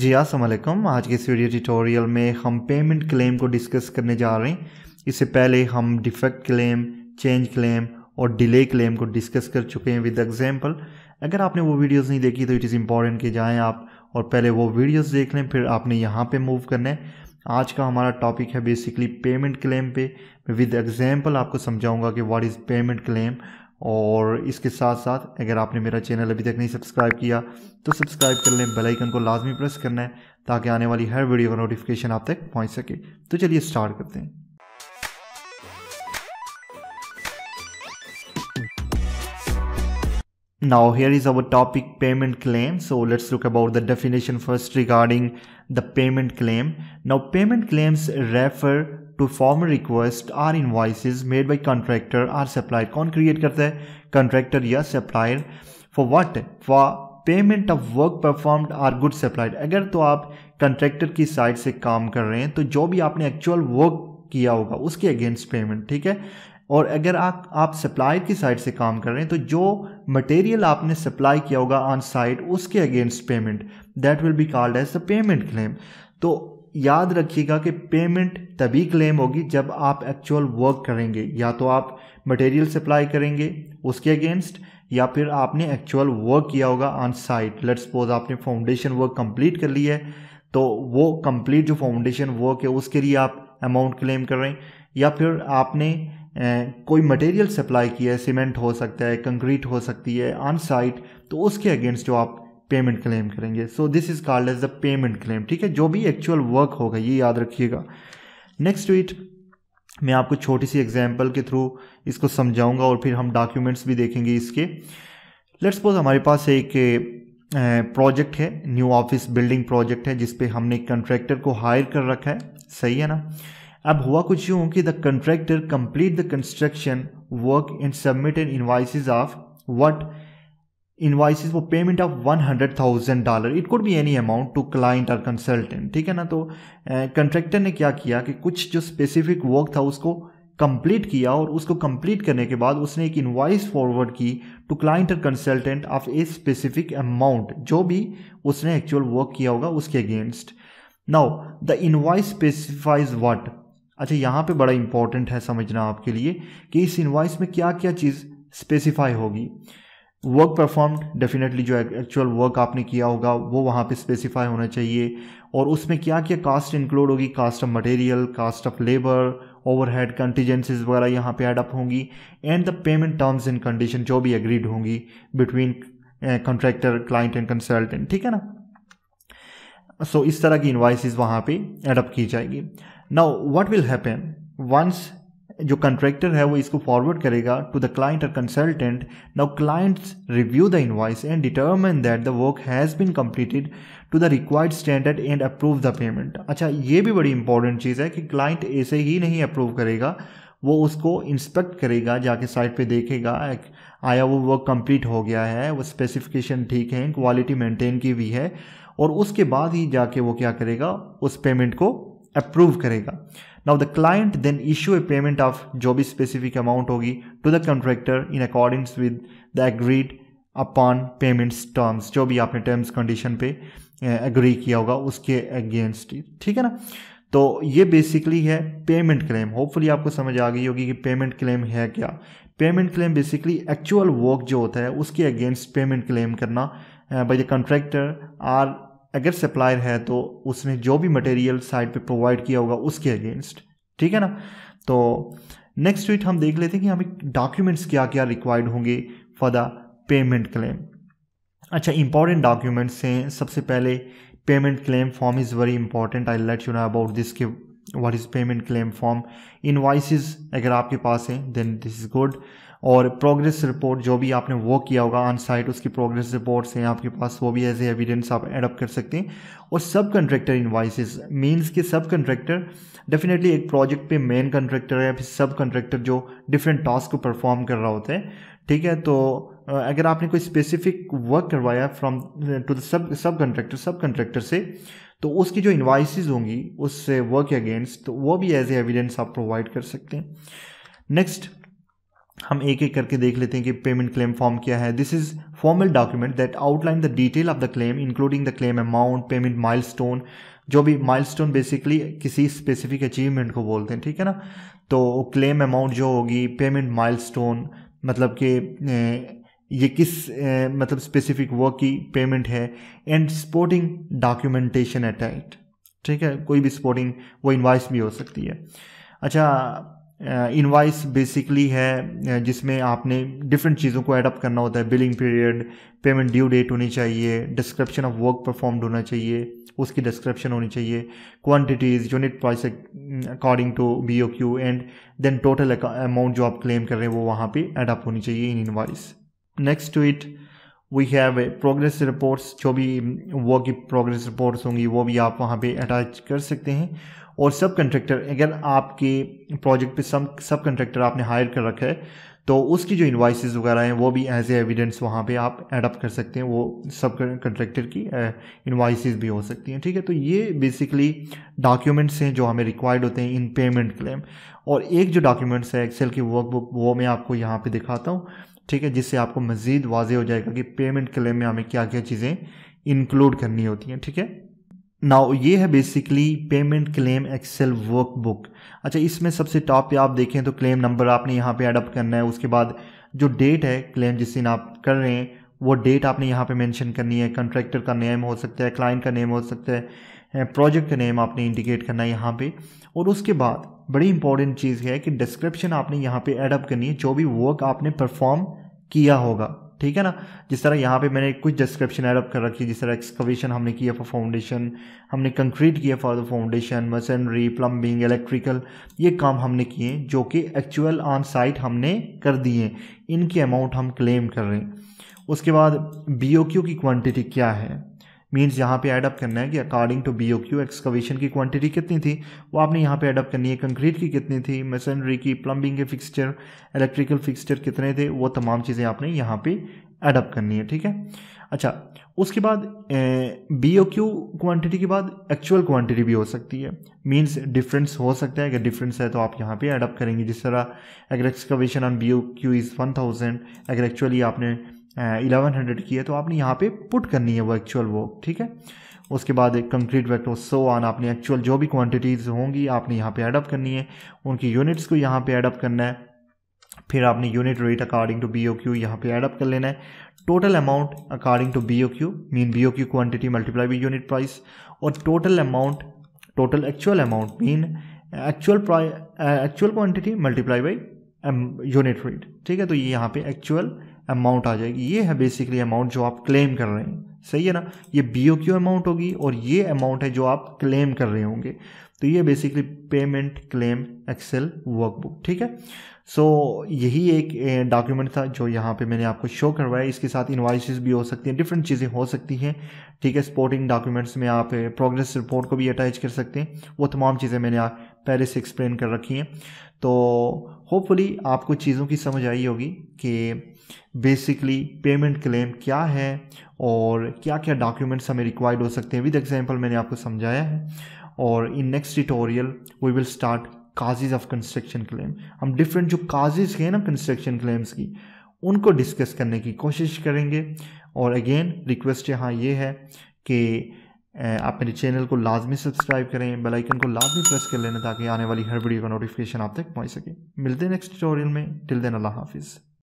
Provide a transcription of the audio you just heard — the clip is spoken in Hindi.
जी असलम आज के इस वीडियो ट्यूटोरियल में हम पेमेंट क्लेम को डिस्कस करने जा रहे हैं इससे पहले हम डिफेक्ट क्लेम चेंज क्लेम और डिले क्लेम को डिस्कस कर चुके हैं विद एग्जांपल अगर आपने वो वीडियोस नहीं देखी तो इट इज़ इम्पॉर्टेंट कि जाएं आप और पहले वो वीडियोस देख लें फिर आपने यहाँ पे मूव करना है आज का हमारा टॉपिक है बेसिकली पेमेंट क्लेम पे विद एग्जाम्पल आपको समझाऊँगा कि वाट इज़ पेमेंट क्लेम और इसके साथ साथ अगर आपने मेरा चैनल अभी तक नहीं सब्सक्राइब किया तो सब्सक्राइब कर लें बेल आइकन को लाजमी प्रेस करना है ताकि आने वाली हर वीडियो का नोटिफिकेशन आप तक पहुंच सके तो चलिए स्टार्ट करते हैं Now here is our topic payment claim. So let's look about the definition first regarding the payment claim. Now payment claims refer to formal request or invoices made by contractor or supplier. कौन क्रिएट करता है कॉन्ट्रैक्टर या supplier for what for payment of work performed or good supplied अगर तो आप कंट्रेक्टर की साइड से काम कर रहे हैं तो जो भी आपने एक्चुअल वर्क किया होगा उसके अगेंस्ट पेमेंट ठीक है और अगर आप आप सप्लायर की साइड से काम कर रहे हैं तो जो मटेरियल आपने सप्लाई किया होगा ऑन साइट उसके against payment that will be called as the payment claim तो याद रखिएगा कि पेमेंट तभी क्लेम होगी जब आप एक्चुअल वर्क करेंगे या तो आप मटेरियल सप्लाई करेंगे उसके अगेंस्ट या फिर आपने एक्चुअल वर्क किया होगा ऑन साइट लेट्स सपोज आपने फाउंडेशन वर्क कंप्लीट कर लिया है तो वो कंप्लीट जो फाउंडेशन वर्क है उसके लिए आप अमाउंट क्लेम कर रहे हैं या फिर आपने कोई मटेरियल सप्लाई किया है सीमेंट हो सकता है कंक्रीट हो सकती है ऑन साइट तो उसके अगेंस्ट जो आप पेमेंट क्लेम करेंगे so this is called as the payment claim ठीक है जो भी एक्चुअल वर्क होगा ये याद रखिएगा नेक्स्ट वीट मैं आपको छोटी सी एग्जाम्पल के थ्रू इसको समझाऊंगा और फिर हम डॉक्यूमेंट्स भी देखेंगे इसके लेट्स सपोज हमारे पास एक प्रोजेक्ट है न्यू ऑफिस बिल्डिंग प्रोजेक्ट है जिसपे हमने कंट्रैक्टर को हायर कर रखा है सही है ना अब हुआ कुछ यूं कि the contractor complete the construction work and submit an invoices of what invoices वो payment of one hundred thousand dollar it could be any amount to client और कंसल्टेंट ठीक है ना तो कंट्रैक्टर eh, ने क्या किया कि कुछ जो स्पेसिफिक वर्क था उसको कंप्लीट किया और उसको कंप्लीट करने के बाद उसने एक इन्वाइस फॉरवर्ड की टू क्लाइंट और consultant of a specific amount जो भी उसने एक्चुअल वर्क किया होगा उसके against now the invoice specifies what अच्छा यहाँ पे बड़ा इंपॉर्टेंट है समझना आपके लिए कि इस इन्वाइस में क्या क्या चीज़ स्पेसिफाई होगी वर्क परफॉर्म्ड डेफिनेटली जो एक्चुअल वर्क आपने किया होगा वो वहाँ पे स्पेसिफाई होना चाहिए और उसमें क्या क्या कास्ट इंक्लूड होगी cost of material cost of labour overhead contingencies वगैरह यहाँ पे ऐड अप होंगी and the payment terms and condition जो भी एग्रीड होंगी between contractor client and consultant ठीक है ना सो इस तरह की इन्वाइसिस वहाँ पे एडप्ट की जाएगी now what will happen once जो कंट्रैक्टर है वो इसको फॉरवर्ड करेगा टू द क्लाइंट और consultant now clients review the invoice and determine that the work has been completed to the required standard and approve the payment अच्छा ये भी बड़ी इंपॉर्टेंट चीज़ है कि क्लाइंट ऐसे ही नहीं अप्रूव करेगा वो उसको इंस्पेक्ट करेगा जाके साइट पे देखेगा आया वो वर्क कंप्लीट हो गया है वो स्पेसिफिकेशन ठीक है क्वालिटी मेंटेन की भी है और उसके बाद ही जाके वो क्या करेगा उस पेमेंट को अप्रूव करेगा now the client then issue a payment of जो भी स्पेसिफिक अमाउंट होगी to the contractor in accordance with the agreed upon payments terms जो भी आपने टर्म्स कंडीशन पे एग्री किया होगा उसके अगेंस्ट ठीक है ना तो ये बेसिकली है पेमेंट क्लेम होपफुली आपको समझ आ गई होगी कि पेमेंट क्लेम है क्या payment claim basically actual work जो होता है उसके अगेंस्ट पेमेंट क्लेम करना बाई द कंट्रैक्टर आर अगर सप्लायर है तो उसने जो भी मटेरियल साइड पे प्रोवाइड किया होगा उसके अगेंस्ट ठीक है ना तो नेक्स्ट वीक हम देख लेते हैं कि हमें डॉक्यूमेंट्स क्या क्या रिक्वायर्ड होंगे फॉर द पेमेंट क्लेम अच्छा इंपॉर्टेंट डॉक्यूमेंट्स हैं सबसे पहले payment claim form is very important I let you know about this के what is payment claim form इन अगर आपके पास हैं देन दिस इज़ गुड और प्रोग्रेस रिपोर्ट जो भी आपने वो किया होगा ऑन साइट उसकी प्रोग्रेस रिपोर्ट्स हैं आपके पास वो भी एज ए एविडेंस आप एडअप कर सकते हैं और सब कंट्रैक्टर इन्वाइसिस मीन्स कि सब कंट्रैक्टर डेफिनेटली एक प्रोजेक्ट पे मेन कंट्रेक्टर है फिर सब कंट्रैक्टर जो डिफरेंट टास्क को परफॉर्म कर रहा होता है ठीक है तो अगर आपने कोई स्पेसिफिक वर्क करवाया फ्रॉम टू द सब सब कंट्रैक्टर सब कंट्रैक्टर से तो उसकी जो इन्वाइसिस होंगी उससे वर्क अगेंस्ट तो वो भी एज ए एविडेंस आप प्रोवाइड कर सकते हैं नेक्स्ट हम एक एक करके देख लेते हैं कि पेमेंट क्लेम फॉर्म क्या है this is formal document that outline the detail of the claim including the claim amount payment milestone जो भी माइलस्टोन बेसिकली किसी स्पेसिफिक अचीवमेंट को बोलते हैं ठीक है ना तो क्लेम अमाउंट जो होगी पेमेंट माइलस्टोन मतलब कि ये किस ए, मतलब स्पेसिफिक वर्क की पेमेंट है एंड सपोर्टिंग डॉक्यूमेंटेशन एट ठीक है कोई भी सपोर्टिंग वो इन्वाइस भी हो सकती है अच्छा इनवाइस uh, बेसिकली है uh, जिसमें आपने डिफरेंट चीज़ों को एडअप करना होता है billing period payment due date होनी चाहिए डिस्क्रिप्शन ऑफ वर्क परफॉर्म्ड होना चाहिए उसकी डिस्क्रिप्शन होनी चाहिए quantities unit price according to B O Q and then total amount जो आप क्लेम कर रहे हैं वो वहाँ पर एडअप होनी चाहिए in invoice next to it we have progress reports जो भी वर्क की प्रोग्रेस रिपोर्ट्स होंगी वो भी आप वहाँ पे अटैच कर सकते हैं और सब कंट्रैक्टर अगर आपके प्रोजेक्ट पे सब सब कंट्रैक्टर आपने हायर कर रखा है तो उसकी जो इन्वाइसेस वगैरह हैं वो भी एज ए एविडेंस वहाँ पे आप एडअप कर सकते हैं वो सब कंट्रैक्टर की इन्वाइसेस भी हो सकती हैं ठीक है तो ये बेसिकली डॉक्यूमेंट्स हैं जो हमें रिक्वायर्ड होते हैं इन पेमेंट क्लेम और एक जो डॉक्यूमेंट्स है एक्सेल की वर्कबुक वो मैं आपको यहाँ पर दिखाता हूँ ठीक है जिससे आपको मज़ीद वाजे हो जाएगा कि पेमेंट क्लेम में हमें क्या क्या चीज़ें इंक्लूड करनी होती हैं ठीक है नाउ ये है basically payment claim excel workbook अच्छा इसमें सबसे टॉप पे आप देखें तो क्लेम नंबर आपने यहाँ पे एडअप करना है उसके बाद जो डेट है क्लेम जिस दिन आप कर रहे हैं वो डेट आपने यहाँ पे मेंशन करनी है कंट्रैक्टर का नेम हो सकता है क्लाइंट का नेम हो सकता है प्रोजेक्ट का नेम आपने इंडिकेट करना है यहाँ पे और उसके बाद बड़ी इंपॉर्टेंट चीज़ है कि डिस्क्रिप्शन आपने यहाँ पे एडअप करनी है जो भी वर्क आपने परफॉर्म किया होगा ठीक है ना जिस तरह यहाँ पे मैंने कुछ डिस्क्रिप्शन एडअप कर रखी है जिस तरह एक्सकवेशन हमने किया फॉर फाउंडेशन हमने कंक्रीट किया for the foundation masonry plumbing electrical ये काम हमने किए जो कि एक्चुअल ऑन साइट हमने कर दिए इनके अमाउंट हम क्लेम कर रहे हैं उसके बाद बी की क्वान्टिटी क्या है मीन्स यहाँ पे ऐडअप करना है कि according to B O Q excavation की क्वांटिटी कितनी थी वो आपने यहाँ पे ऐडअप करनी है कंक्रीट की कितनी थी मशीनरी की प्लम्बिंग के फिक्सचर इलेक्ट्रिकल फिक्सचर कितने थे वो तमाम चीज़ें आपने यहाँ पे एडअप करनी है ठीक है अच्छा उसके बाद बी ओ क्यू क्वान्टिटी के बाद एक्चुअल क्वान्टिटी भी हो सकती है मीन्स डिफरेंस हो सकता है अगर डिफरेंस है तो आप यहाँ पे एडअप करेंगे जिस तरह अगर excavation on B O Q is one thousand अगर एक्चुअली आपने इलेवन हंड्रेड की है तो आपने यहाँ पे पुट करनी है वो एक्चुअल वो ठीक है उसके बाद एक कंक्रीट वैक्टो सो ऑन आपने एक्चुअल जो भी क्वांटिटीज़ होंगी आपने यहाँ पे एडअप करनी है उनकी यूनिट्स को यहाँ पे एडअप करना है फिर आपने unit rate according to B O Q यहाँ पे एडअप कर लेना है total amount according to B O Q mean B O Q quantity multiply by unit price और total amount total actual amount mean actual actual quantity multiply by unit rate ठीक है तो ये यहाँ पे एक्चुअल अमाउंट आ जाएगी ये है बेसिकली अमाउंट जो आप क्लेम कर रहे हैं सही है ना ये बी ओ क्यू अमाउंट होगी और ये अमाउंट है जो आप क्लेम कर रहे होंगे तो ये basically payment claim excel workbook ठीक है सो so, यही एक डॉक्यूमेंट था जो यहाँ पे मैंने आपको शो करवाया इसके साथ इन्वाइसिस भी हो सकती हैं डिफरेंट चीज़ें हो सकती हैं ठीक है स्पोर्टिंग डॉक्यूमेंट्स में आप प्रोग्रेस रिपोर्ट को भी अटैच कर सकते हैं वो तमाम चीज़ें मैंने पहले से एक्सप्लेन कर रखी हैं तो होपफुली आपको चीज़ों की समझ आई होगी कि बेसिकली पेमेंट क्लेम क्या है और क्या क्या डॉक्यूमेंट्स हमें रिक्वायर्ड हो सकते हैं विद एग्जांपल मैंने आपको समझाया है और in next tutorial we will start causes of construction claim हम डिफरेंट जो काजेज़ हैं ना कंस्ट्रक्शन क्लेम्स की उनको डिस्कस करने की कोशिश करेंगे और अगेन रिक्वेस्ट यहाँ ये है कि आप मेरे चैनल को लाजमी सब्सक्राइब करें बेल आइकन को लाजमी प्रेस कर लेना ताकि आने वाली हर वीडियो का नोटिफिकेशन आप तक पहुंच सके मिलते हैं नेक्स्ट ट्यूटोरियल में टिल देन अल्लाह हाफिज़